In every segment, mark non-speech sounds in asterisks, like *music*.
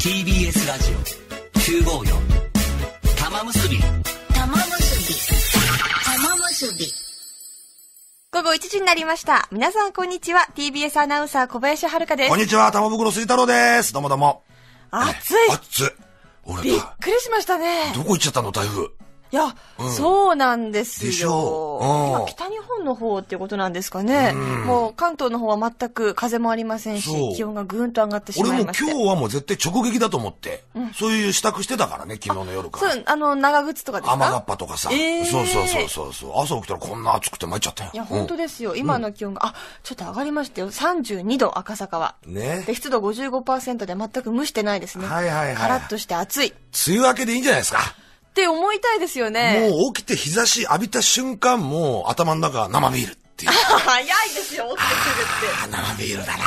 TBS ラジオ九五四玉結び玉結び玉結び午後一時になりました。皆さんこんにちは。TBS アナウンサー小林遥です。こんにちは。玉袋水太郎です。どうもどうも。暑い。暑い。俺びっくりしましたね。どこ行っちゃったの台風。いや、うん、そうなんですよ。でしょう。今、北日本の方っていうことなんですかね。うん、もう、関東の方は全く風もありませんし、気温がぐんと上がってしまいまし俺も今日はもう絶対直撃だと思って、うん、そういう支度してたからね、昨日の夜から。そう、あの、長靴とかですか雨がっぱとかさ、えー。そうそうそうそう朝起きたらこんな暑くて参っちゃったよ。いや、本当ですよ。今の気温が、あ、ちょっと上がりましたよ。32度、赤坂は。ね。で、湿度55%で全く蒸してないですね。はいはいはい。カラッとして暑い。梅雨明けでいいんじゃないですか。って思いたいですよね。もう起きて日差し浴びた瞬間、もう頭の中生ビールっていう。*laughs* 早いですよ、起きてくるって。生ビールだな。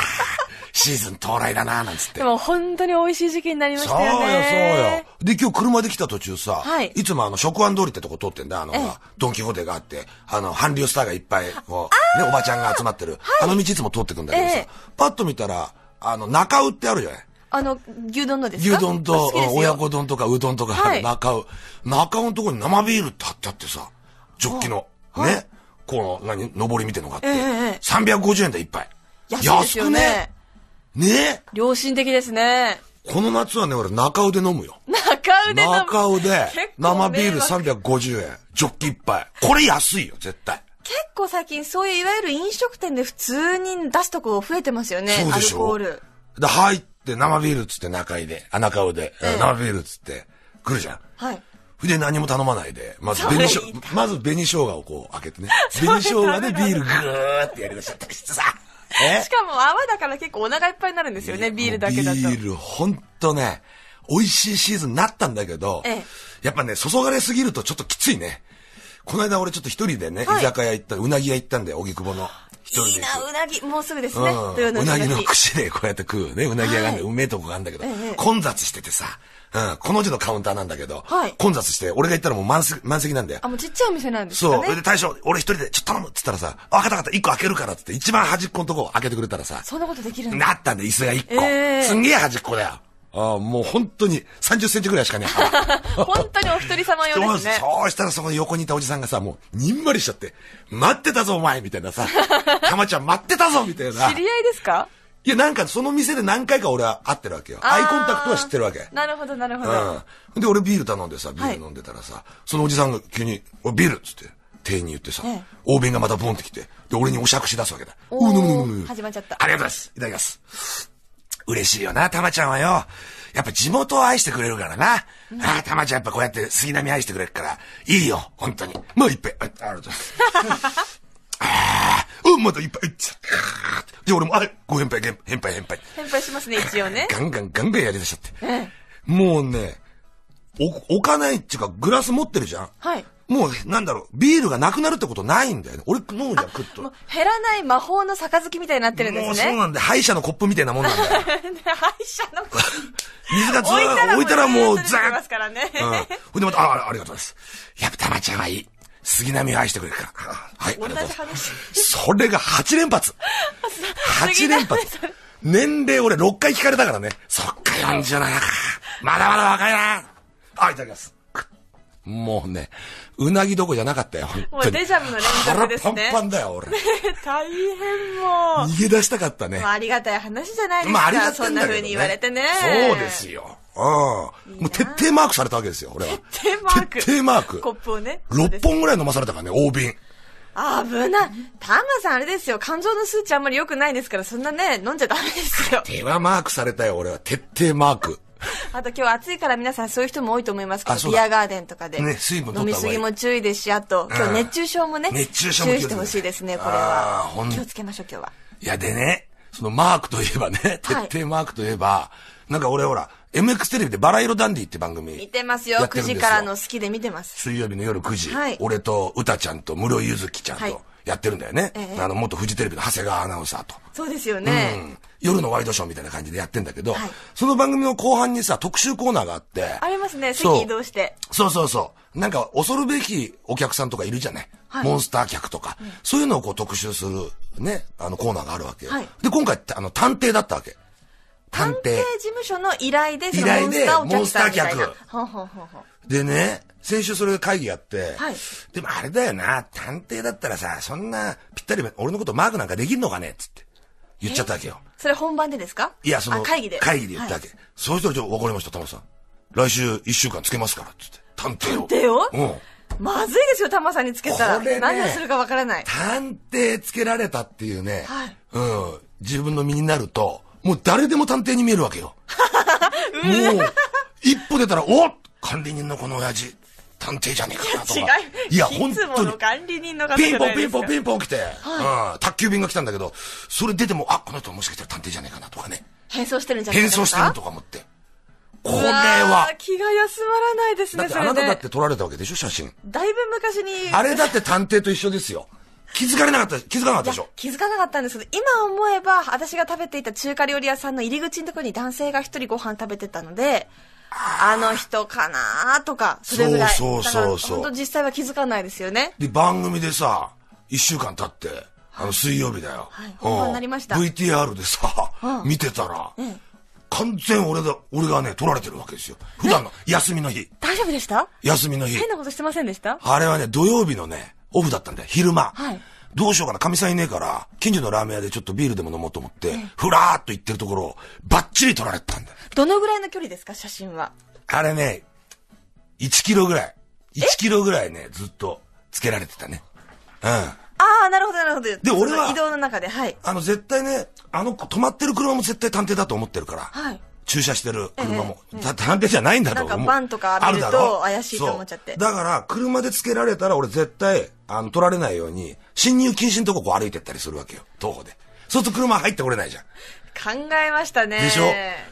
シーズン到来だな、なんつって。でも本当に美味しい時期になりましたよね。そうよ、そうよ。で、今日車で来た途中さ、はい、いつもあの、食安通りってとこ通ってんだ、あの、ドンキホーテがあって、あの、韓流スターがいっぱい、こう、ね、おばちゃんが集まってる。はい、あの道いつも通ってくんだけどさ、えー、パッと見たら、あの、中尾ってあるじゃない。あの、牛丼のですか牛丼と、親子丼とか、うどんとか、はい、中尾。中尾のとこに生ビールって貼ってあってさ、ジョッキの。ね。この、何、上り見てのがあって。えー、350円でいっぱい。安くね。ね良心的ですね。この夏はね、俺、中尾で飲むよ。中尾で飲む中尾で、生ビール350円、ジョッキ一杯。これ安いよ、絶対。結構最近、そういういわゆる飲食店で普通に出すとこ増えてますよね、そうでしょアルコール。で、入っで、生ビールっつって中井で、あ、中尾で、え生ビールっつって、来るじゃん。はい。で、何も頼まないで、まず紅しょうまず紅生姜をこう開けてね。*laughs* 紅生姜でビールぐーってやりだした。きさえしかも泡だから結構お腹いっぱいになるんですよね、ビールだけだと。ビール、ほんとね、美味しいシーズンになったんだけど、ええやっぱね、注がれすぎるとちょっときついね。この間俺ちょっと一人でね、はい居酒屋行った、うなぎ屋行ったんで、荻窪の。人いいな、うなぎ、もうすぐですね。うん、うなぎの串でこうやって食うね。うなぎ屋がね、うめえとこがあるんだけど、混雑しててさ、うん、この字のカウンターなんだけど、はい、混雑して、俺が行ったらもう満席満席なんだよ。あ、もうちっちゃいお店なんですね。そう。それで大将、俺一人で、ちょっと頼むっつったらさ、あ、分かった分かった、一個開けるからっつって、一番端っこのとこ開けてくれたらさ、そんなことできるんだ。なったんだ、椅子が一個。えー、すんげえ端っこだよ。あもう本当に30センチぐらいしかね。*laughs* 本当にお一人様用ですね。*laughs* そうしたらそこの横にいたおじさんがさ、もうにんまりしちゃって、待ってたぞお前みたいなさ、た *laughs* まちゃん待ってたぞみたいな。知り合いですかいや、なんかその店で何回か俺は会ってるわけよ。アイコンタクトは知ってるわけ。なるほど、なるほど。うん。で、俺ビール頼んでさ、ビール飲んでたらさ、はい、そのおじさんが急に、おビールっつって。店員に言ってさ、ええ、がまたボンってきて、で、俺にお酌し出すわけだ。うー、飲む飲む飲始まっちゃった。ありがとうございます。いただきます。嬉しいよな、たまちゃんはよ。やっぱ地元を愛してくれるからな。うん、ああ、たまちゃんやっぱこうやって杉並愛してくれるから、いいよ、本当に。もういっぱい。ありがとう。あ *laughs* あ、うん、まだいっぱい。じゃあ俺も、あれ、ご返杯、返杯、返杯。返杯しますね、一応ね。ガンガン、ガンガンやりだしちゃって。うん、もうね、お、置かないっていうか、グラス持ってるじゃん。はい。もう、なんだろう、ビールがなくなるってことないんだよね。俺飲むじゃん、クっと。減らない魔法の杯みたいになってるんですね。もうそうなんで、歯医者のコップみたいなもんなんだよ。*laughs* 歯医者のコップ *laughs* 水がずーっと置いたらもう、ザーッ。と。うん。ほんでまた、あ、ありがとうございます。やっぱ玉ちゃんはいい。杉並を愛してくれるから。はい。います。それが8連発。8連発。年齢俺6回聞かれたからね。そっか、47か。まだまだ若いな。あ、いただきます。もうね、うなぎどこじゃなかったよ。もうデジャブの連続ですね。パンパンだよ、俺。ね、*laughs* 大変もう。逃げ出したかったね。まあ、ありがたい話じゃないですか。まあ、ありがたい、ね、そんな風に言われてね。そうですよ。うん。もう徹底マークされたわけですよ、俺は。徹底マーク。徹底マーク。コップをね。6本ぐらい飲まされたからね、大瓶。あ危ない。タマさんあれですよ。肝臓の数値あんまり良くないですから、そんなね、飲んじゃダメですよ。手はマークされたよ、俺は。徹底マーク。*laughs* あと今日暑いから皆さんそういう人も多いと思いますけど、ビアガーデンとかで。ね、水分飲みすぎも注意ですし、あと、今日熱中症もね、熱中症も注意してほしいですね、これは。気をつけましょう、今日は。いや、でね、そのマークといえばね、徹底マークといえば、なんか俺ほら、MX テレビでバラ色ダンディって番組見てますよ。9時からの好きで見てます。水曜日の夜9時。はい、俺と歌ちゃんと室井ゆずきちゃんと。やってるんだよね。ええ、あの、元フジテレビの長谷川アナウンサーと。そうですよね、うん。夜のワイドショーみたいな感じでやってんだけど、はい、その番組の後半にさ、特集コーナーがあって。ありますね、席移動して。そうそうそう。なんか、恐るべきお客さんとかいるじゃない。はい、モンスター客とか、うん、そういうのをこう特集する、ね、あのコーナーがあるわけよ。はい、で、今回、あの、探偵だったわけ。探偵事務所の依頼で、そのモンスター客。依頼で、モンスター客。ほうほうほうほうでね、先週それ会議やって、はい、でもあれだよな、探偵だったらさ、そんなぴったり俺のことマークなんかできんのかねつって。言っちゃったわけよ。それ本番でですかいや、その、会議で。会議で言ったわけ。はい、そうしたら、じゃあ、わかりました、タマさん。来週一週間つけますから、つって。探偵を。探偵をうん。まずいですよ、タマさんにつけたら。ね、何をするかわからない。探偵つけられたっていうね、はい、うん、自分の身になると、もう誰でも探偵に見えるわけよ。*laughs* もう、一歩出たら、お管理人のこの親父。探偵じゃねえかなとか。い。や、本当に。管理人の方ピンポンピンポンピンポン来て、はい、うん、宅急便が来たんだけど、それ出ても、あ、この人もしかしたら探偵じゃねえかなとかね。変装してるんじゃないか変装してるとか思って。これは。気が休まらないですね、だってあなただって撮られたわけでしょ、写真。だいぶ昔に。あれだって探偵と一緒ですよ。気づかれなかった、気づかなかったでしょ気づかなかったんですけど、今思えば、私が食べていた中華料理屋さんの入り口のところに男性が一人ご飯食べてたので、あの人かなとか、それぐらい。そうそうそう。本当実際は気づかないですよね。で、番組でさ、一週間経って、あの、水曜日だよ。はい、になりました。VTR でさ、見てたら、うん、完全俺が、俺がね、撮られてるわけですよ。普段の休みの日。大丈夫でした休みの日。変なことしてませんでしたあれはね、土曜日のね、オフだったんだよ、昼間。はい。どうしようかな、神さんいねえから、近所のラーメン屋でちょっとビールでも飲もうと思って、ふらーっと行ってるところ、ばっちり撮られたんだよ。どのぐらいの距離ですか、写真は。あれね、1キロぐらい。1キロぐらいね、ずっとつけられてたね。うん。ああ、なるほど、なるほど。で、俺は、移動の中で、はい。あの、絶対ね、あの、止まってる車も絶対探偵だと思ってるから。はい。駐車してる車も、ええ、探偵じゃないんだと思う。なんかバンとかあると怪しいと思っちゃって。だから、車でつけられたら俺絶対、あの、取られないように、進入禁止のとここう歩いてったりするわけよ。徒歩で。そうすると車入ってこれないじゃん。考えましたね。でしょ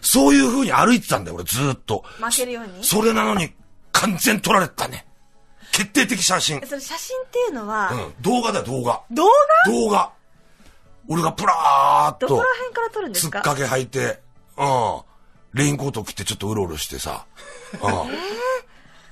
そういう風に歩いてたんだよ、俺ずっと。負けるようにそれなのに、完全撮られたね。決定的写真。そ写真っていうのは、うん、動画だよ、動画。動画動画。俺がプラーっと。どこら辺から撮るんですかつっかけ履いて、うん。レインコート着てちょっとうろうろしてさ。うん。えー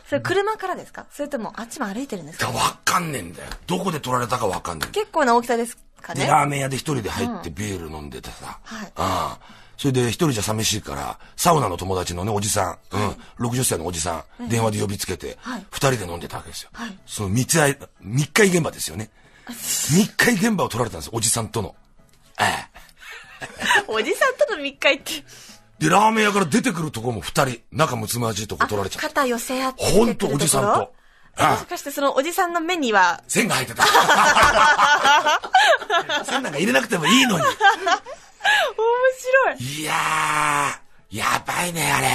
それ車からですかそれともあっちも歩いてるんですかわかんねえんだよ。どこで取られたかわかんねえ。結構な大きさですかね。で、ラーメン屋で一人で入ってビール飲んでてさ。はい。ああ。それで一人じゃ寂しいから、サウナの友達のね、おじさん、うん、60歳のおじさん、電話で呼びつけて、二人で飲んでたわけですよ。はい、その三つ密会現場ですよね。密 *laughs* 会現場を取られたんですおじさんとの。ええ。*laughs* おじさんとの密会って。で、ラーメン屋から出てくるとこも二人、仲睦まじいとこ取られちゃった。肩寄せ合ってほんと、おじさんと。もしかしてそのおじさんの目には。線が入ってた。線なんか入れなくてもいいのに。面白い。いやー、やばいね、あれ。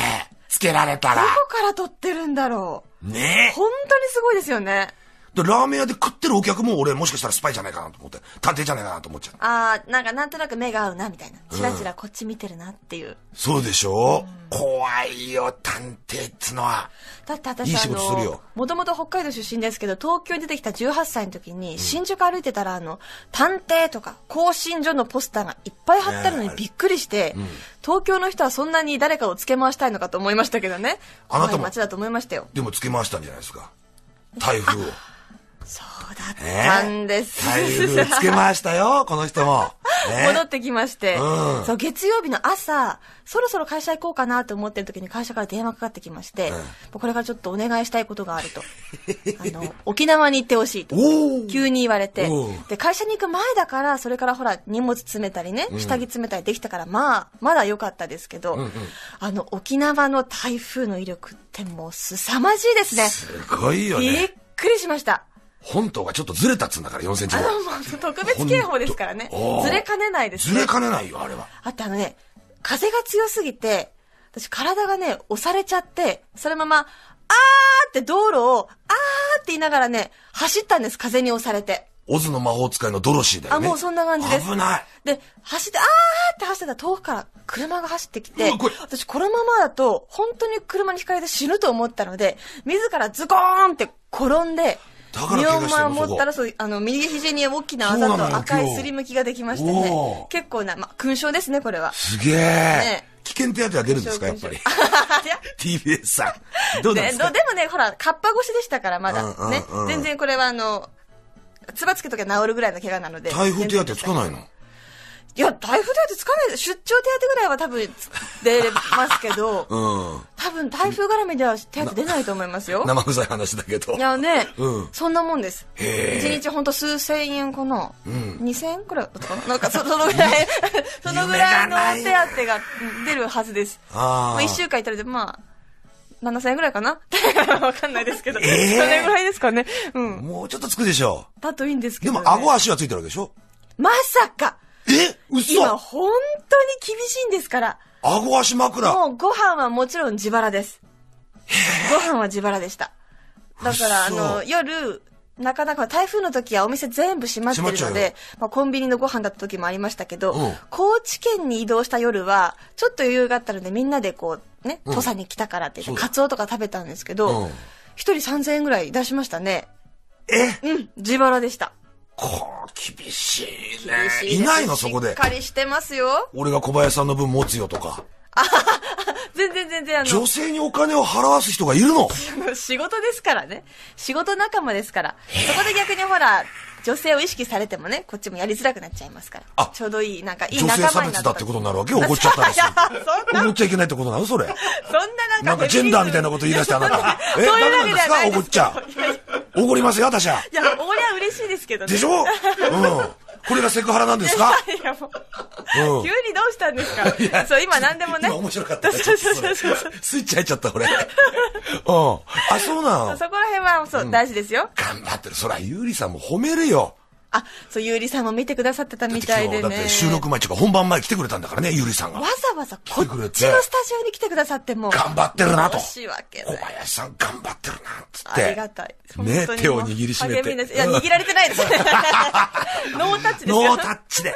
つけられたら。どこから撮ってるんだろう。ね本当にすごいですよね。で、ラーメン屋で食ってるお客も俺もしかしたらスパイじゃないかなと思って、探偵じゃないかなと思っちゃう。ああ、なんかなんとなく目が合うな、みたいな。ちらちらこっち見てるなっていう。うん、そうでしょ、うん、怖いよ、探偵っつのは。だって私、いい仕事するよ。もともと北海道出身ですけど、東京に出てきた18歳の時に、新宿歩いてたら、あの、探偵とか、更新所のポスターがいっぱい貼ってるのにびっくりして、うん、東京の人はそんなに誰かをつけ回したいのかと思いましたけどね。あなたも。街だと思いましたよ。でもつけ回したんじゃないですか。台風を。*laughs* そうだったんです。台風つけましたよ、この人も。*laughs* ね、戻ってきまして、うん、そう、月曜日の朝、そろそろ会社行こうかなと思ってる時に会社から電話かかってきまして、うん、これからちょっとお願いしたいことがあると。*laughs* あの、沖縄に行ってほしいと。急に言われて。で、会社に行く前だから、それからほら、荷物詰めたりね、下着詰めたりできたから、まあ、まだ良かったですけど、うんうん、あの、沖縄の台風の威力ってもう凄まじいですね。すごいよね。びっくりしました。本島がちょっとずれたっつうんだから、4センチぐらい。特別警報ですからね。ずれかねないです、ね、ずれかねないよ、あれは。あってあのね、風が強すぎて、私体がね、押されちゃって、そのまま、あーって道路を、あーって言いながらね、走ったんです、風に押されて。オズの魔法使いのドロシーだよね。あ、もうそんな感じです。危ない。で、走って、あーって走ってた遠くから車が走ってきて、うん、こ私このままだと、本当に車にひかれて死ぬと思ったので、自らズコーンって転んで、身を守ったらそうあの右肘に大きなあざと赤いすりむきができましてね結構な、まあ、勲章ですねこれはすげえ、ね危険手当は出るんですか、やっぱり。*laughs* TBS さん。どうですか、でもね、ほら、かっぱ越しでしたから、まだ。ね。全然これは、あの、つばつけとけ治るぐらいの怪我なので。台風手当つかないのいや、台風手当つかない、出張手当ぐらいは多分出ますけど、*laughs* うん、多分台風絡みでは手当出ないと思いますよ。生臭い話だけど。いやね、うん、そんなもんです。一日ほんと数千円この、うん、2円くらいだったかななんかそ *laughs* のぐらい、そのぐらいの手当が出るはずです。あ一週間いたらで、まあ、7000円ぐらいかな *laughs* わかんないですけど。えー、それぐらいですかね。うん。もうちょっとつくでしょう。だといいんですけど、ね、でも、顎足はついてるわけでしょまさかえ嘘今本当に厳しいんですから。顎足枕。もうご飯はもちろん自腹です。ご飯は自腹でした。だから、あの、夜、なかなか台風の時はお店全部閉まってるので、まあ、コンビニのご飯だった時もありましたけど、うん、高知県に移動した夜は、ちょっと余裕があったので、みんなでこう、ね、土佐に来たからって言って、うん、カツオとか食べたんですけど、一、うん、人3000円ぐらい出しましたね。えうん、自腹でした。こう、厳しいね。いいないの、そこで。しっかりしてますよ。俺が小林さんの分持つよとか。あ *laughs* 全然全然あの。女性にお金を払わす人がいるの仕事ですからね。仕事仲間ですから。そこで逆にほら、女性を意識されてもね、こっちもやりづらくなっちゃいますから。あちょうどいい、なんかいい仲間女性差別だってことになるわけ怒っちゃったですよ。怒っちゃいけないってことなのそれ。そんななんか。なんかジェンダーみたいなこと言い出してあなた。*laughs* え、ダメなんですか怒っちゃう。怒りますよ、私は。いや、嬉しいですけどね。でしょうん。これがセクハラなんですか *laughs* いやもう、うん、急にどうしたんですかそう、今何でもね。面白かった。スイッチ入っちゃった、俺。*laughs* うん。あ、そうなのそこら辺は、そう、大事ですよ。頑張ってる。そら、ゆうりさんも褒めるよ。あ、そう、ゆうりさんも見てくださってたみたいでね。だって収録前とか本番前来てくれたんだからね、ゆうりさんが。わざわざこっちのスタジオに来てくださっても。頑張ってるなと。申し訳ない。小林さん頑張ってるな、つって。ありがたい。ね、手を握りしめて。いや、握られてないです。*laughs* ノータッチですよ。ノータッチで。あ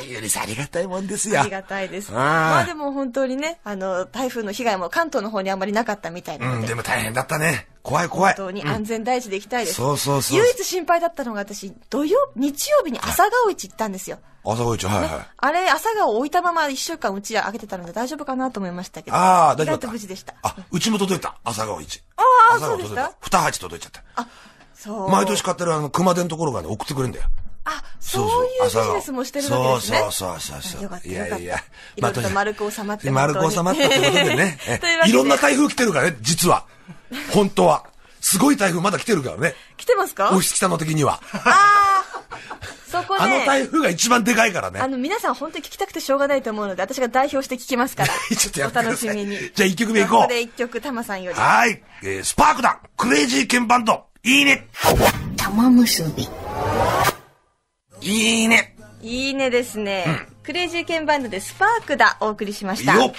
あ、ゆうりさんありがたいもんですよ。ありがたいです。まあでも本当にね、あの、台風の被害も関東の方にあんまりなかったみたいなで。うん、でも大変だったね。怖い怖い。本当に安全第一で行きたいです。そうそうそう。唯一心配だったのが私、土曜、日曜日に朝顔市行ったんですよ。朝顔市、はいはい。あれ、朝顔置いたまま一週間うちあげてたので大丈夫かなと思いましたけど。ああ、大丈夫。無事でした。あ、うちも届いた。朝顔市。ああ、そうでした二鉢届いちゃった。あ、そう。毎年買ってるあの、熊手のところがね、送ってくれるんだよ。あ、そういうビジネスもしてるんですね。そうそうそうそう。よかった。いやいや。いろと丸く収まって。丸く収まったってことでね。*laughs* いろんな台風来てるからね、実は。*laughs* 本当は。すごい台風まだ来てるからね。来てますかオフィス北の的には。ああ。*laughs* そこであの台風が一番でかいからね。あの、皆さん本当に聞きたくてしょうがないと思うので、私が代表して聞きますから。*laughs* ちょっとやってお楽しみに。じゃあ一曲目いこう。ここで一曲、タマさんより。はい。えー、スパークだクレイジーケンバンドいいね玉結び。いいねいいねですね。うん、クレイジーケンバンドでスパークだお送りしました。いっ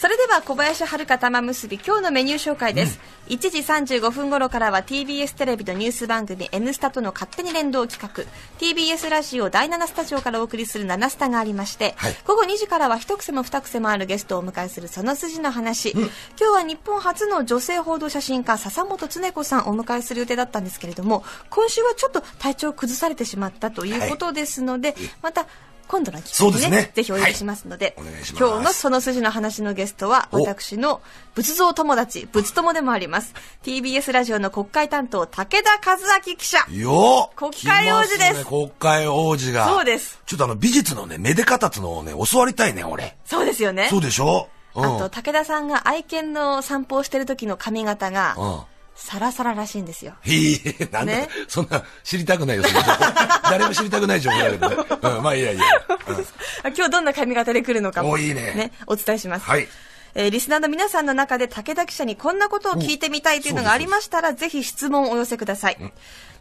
それでは小林遥玉結び今日のメニュー紹介です、うん、1時35分頃からは TBS テレビのニュース番組「N スタ」との勝手に連動企画 TBS ラジオ第7スタジオからお送りする「7スタ」がありまして、はい、午後2時からは一癖も二癖もあるゲストをお迎えするその筋の話、うん、今日は日本初の女性報道写真家笹本恒子さんをお迎えする予定だったんですけれども今週はちょっと体調を崩されてしまったということですので、はい、また今度の機会にね、ねぜひお呼びしますので、はい、今日のその筋の話のゲストは、私の仏像友達、仏友でもあります。TBS ラジオの国会担当、武田和明記者。よ国会王子です、ね、国会王子が。そうです。ちょっとあの、美術のね、めで方つのをね、教わりたいね、俺。そうですよね。そうでしょ、うん、あと、武田さんが愛犬の散歩をしてる時の髪型が、うんサラサラらしいんですよ。へえ、なんだ、ね、そんな知りたくないよ、その *laughs* 誰も知りたくない情報だけどね。うん、まあいやいや。うん、*laughs* 今日どんな髪型で来るのかも。おいいね。ね、お伝えします。はい。えー、リスナーの皆さんの中で武田記者にこんなことを聞いてみたいというのがありましたら、ぜひ質問をお寄せください。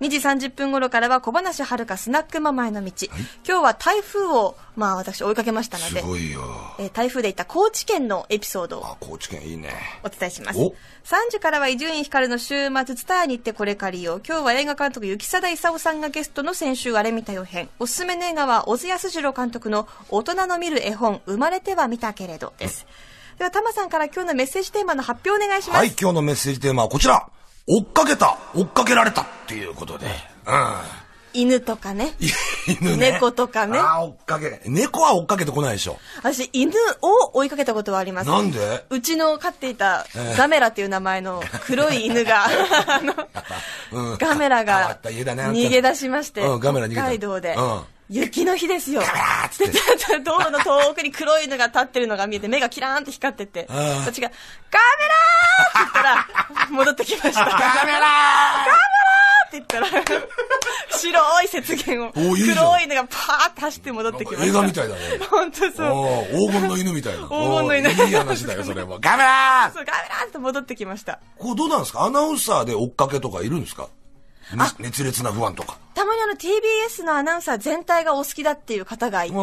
2時30分頃からは小話はるかスナックママへの道。今日は台風を、まあ私追いかけましたので、すごいよ。えー、台風で行った高知県のエピソードを。あ、高知県いいね。お伝えします。3時からは伊集院光の週末、伝えに行ってこれかりよう。今日は映画監督、雪貞勲さんがゲストの先週あれ見たよ編。おすすめの映画は、小津安二郎監督の大人の見る絵本、生まれては見たけれどです。うんでは、タマさんから今日のメッセージテーマの発表お願いします。はい、今日のメッセージテーマはこちら。追っかけた、追っかけられたっていうことで。うん。犬とかね。*laughs* 犬ね。猫とかね。あ追っかけ。猫は追っかけてこないでしょ。私、犬を追いかけたことはあります。なんでうちの飼っていた、ガメラっていう名前の黒い犬が、*laughs* あの、うん、ガメラが、逃げ出しまして、うん、ガメラ逃げ北海道で。うん雪の日ですよ。っつって。*laughs* 道路の遠くに黒いのが立ってるのが見えて、目がキラーンって光ってて、そっちが、カメラーって言ったら、*laughs* 戻ってきました。カメラーカメラーって言ったら、白い雪原を、黒いのがパーって走って戻ってきました。映画みたいだね。本当そう。黄金の犬みたいな。*laughs* 黄金の犬。いい話だよ、それも。カメラーそう、カメラーって戻ってきました。こう、どうなんですかアナウンサーで追っかけとかいるんですか熱烈な不安とか。たまにあの TBS のアナウンサー全体がお好きだっていう方がいて、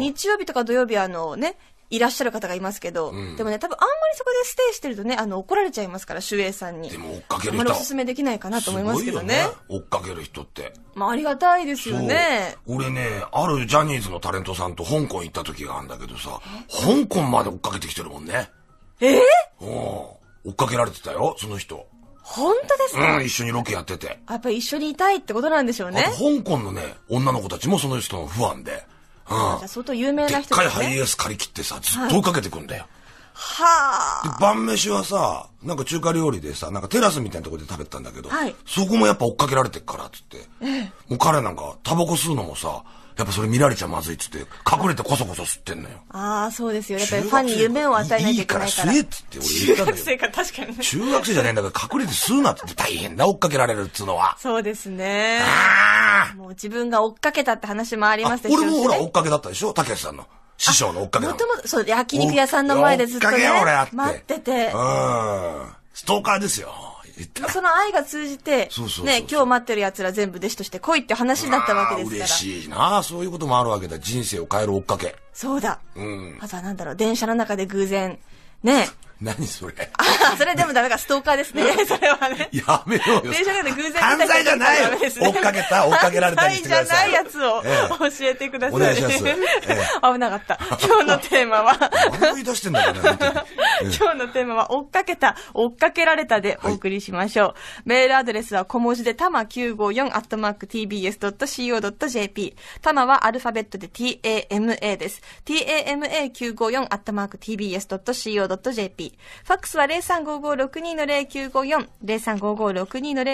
日曜日とか土曜日あのね、いらっしゃる方がいますけど、うん、でもね、多分あんまりそこでステイしてるとね、あの、怒られちゃいますから、守衛さんに。でも追っかける人。あんまりおすすめできないかなと思いますけどね。ね追っかける人って。まあ、ありがたいですよね。俺ね、あるジャニーズのタレントさんと香港行った時があるんだけどさ、香港まで追っかけてきてるもんね。えー、追っかけられてたよ、その人。本当ですかうん、一緒にロケやってて。やっぱり一緒にいたいってことなんでしょうね。あと香港のね、女の子たちもその人のファンで。うん。じゃ相当有名な人で、ね、でっかいハイエース借り切ってさ、ずっと追いかけてくんだよ。はあ、い。晩飯はさ、なんか中華料理でさ、なんかテラスみたいなとこで食べてたんだけど、はい、そこもやっぱ追っかけられてっから、つって。ええ、もう彼なんか、タバコ吸うのもさ、やっぱそれ見られちゃまずいっつって、隠れてこそこそ吸ってんのよ。ああ、そうですよ。やっぱりファンに夢を与えないといけないから。いいから吸えっつって俺言ったんだよ。中学生か、確かに、ね。中学生じゃねえんだから隠れて吸うなって大変だ、追っかけられるっつうのは。そうですね。ああもう自分が追っかけたって話もありますし、ね、俺もほら追っかけだったでしょ竹内さんの。師匠の追っかけだもともと、そう、焼肉屋さんの前でずっと、ね。追っかけや俺あって。待ってて。うん。ストーカーですよ。その愛が通じて、ね、今日待ってる奴ら全部弟子として来いって話だったわけですから。嬉しいなそういうこともあるわけだ。人生を変える追っかけ。そうだ。うん。あとはなんだろう、電車の中で偶然、ね、何それあそれでもダメか、ストーカーですね。*laughs* それはね。やめろよ。電車で偶然犯罪じゃない追っかけた、追っかけられたりしてください。犯罪じゃないやつを教えてください。お願いします。ええ、危なかった。今日のテーマは。言い出してんだよね。今日のテーマは、追っかけた、追っかけられたでお送りしましょう。はい、メールアドレスは小文字で、たま954アットマーク tbs.co.jp。たまはアルファベットで tama です。tama954 アットマーク tbs.co.jp。ファックスは035562-0954、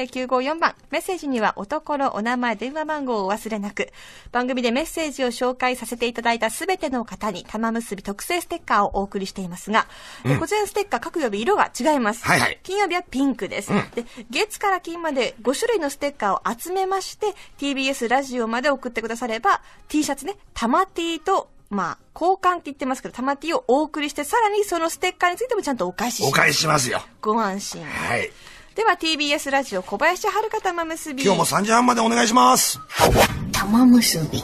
035562-0954番。メッセージにはおところ、お名前、電話番号をお忘れなく。番組でメッセージを紹介させていただいたすべての方に玉結び特製ステッカーをお送りしていますが、うん、こちらのステッカー各曜日色が違います。はいはい、金曜日はピンクです、うん、で、月から金まで5種類のステッカーを集めまして、TBS ラジオまで送ってくだされば、T シャツね、玉 T とまあ、交換って言ってますけど、玉 T をお送りして、さらにそのステッカーについてもちゃんとお返しします。お返ししますよ。ご安心。はい。では TBS ラジオ小林遥玉結び。今日も3時半までお願いします。玉結び。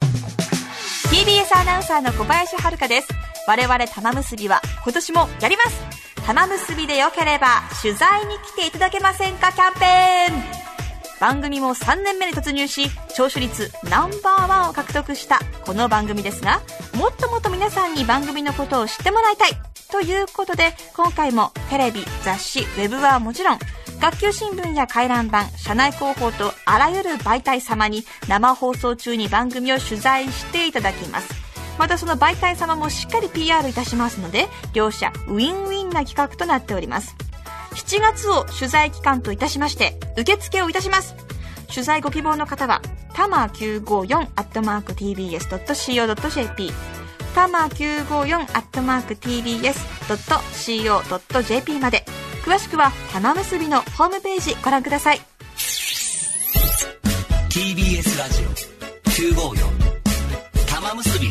TBS アナウンサーの小林遥です。我々玉結びは今年もやります。玉結びでよければ取材に来ていただけませんかキャンペーン番組も3年目に突入し聴取率ナンバーワンを獲得したこの番組ですがもっともっと皆さんに番組のことを知ってもらいたいということで今回もテレビ雑誌ウェブはもちろん学級新聞や回覧板社内広報とあらゆる媒体様に生放送中に番組を取材していただきますまたその媒体様もしっかり PR いたしますので両者ウィンウィンな企画となっております7月を取材期間といたしまして、受付をいたします。取材ご希望の方は、たま954 tbs.co.jp たま954 tbs.co.jp まで。詳しくは、玉結びのホームページご覧ください。TBS ラジオ954玉結び